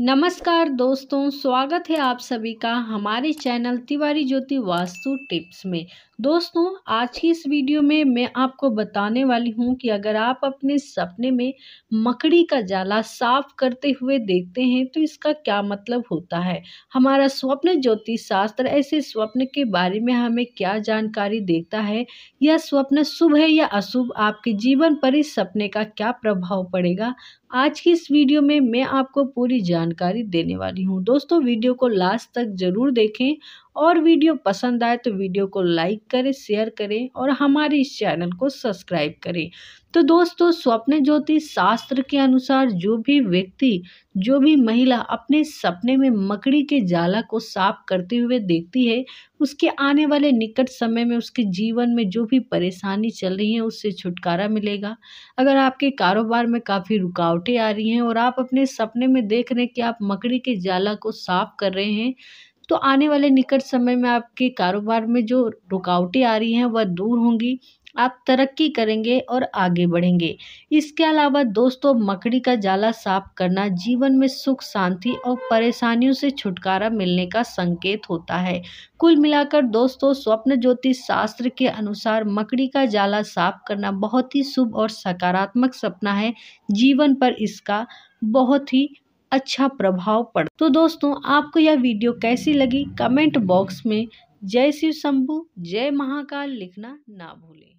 नमस्कार दोस्तों स्वागत है आप सभी का हमारे चैनल तिवारी ज्योति वास्तु टिप्स में दोस्तों आज की इस वीडियो में मैं आपको बताने वाली हूं कि अगर आप अपने सपने में मकड़ी का जाला साफ करते हुए देखते हैं तो इसका क्या मतलब होता है हमारा स्वप्न ज्योतिष शास्त्र ऐसे स्वप्न के बारे में हमें क्या जानकारी देता है यह स्वप्न शुभ है या अशुभ आपके जीवन पर इस सपने का क्या प्रभाव पड़ेगा आज की इस वीडियो में मैं आपको पूरी जानकारी देने वाली हूँ दोस्तों वीडियो को लास्ट तक ज़रूर देखें और वीडियो पसंद आए तो वीडियो को लाइक करें शेयर करें और हमारे इस चैनल को सब्सक्राइब करें तो दोस्तों स्वप्न ज्योतिष शास्त्र के अनुसार जो भी व्यक्ति जो भी महिला अपने सपने में मकड़ी के जाला को साफ करते हुए देखती है उसके आने वाले निकट समय में उसके जीवन में जो भी परेशानी चल रही है उससे छुटकारा मिलेगा अगर आपके कारोबार में काफ़ी रुकावटें आ रही हैं और आप अपने सपने में देख रहे हैं कि आप मकड़ी के जाला को साफ कर रहे हैं तो आने वाले निकट समय में आपके कारोबार में जो रुकावटें आ रही हैं वह दूर होंगी आप तरक्की करेंगे और आगे बढ़ेंगे इसके अलावा दोस्तों मकड़ी का जाला साफ करना जीवन में सुख शांति और परेशानियों से छुटकारा मिलने का संकेत होता है कुल मिलाकर दोस्तों स्वप्न ज्योतिष शास्त्र के अनुसार मकड़ी का जाला साफ करना बहुत ही शुभ और सकारात्मक सपना है जीवन पर इसका बहुत ही अच्छा प्रभाव पड़ तो दोस्तों आपको यह वीडियो कैसी लगी कमेंट बॉक्स में जय शिव शंभु जय महाकाल लिखना ना भूलें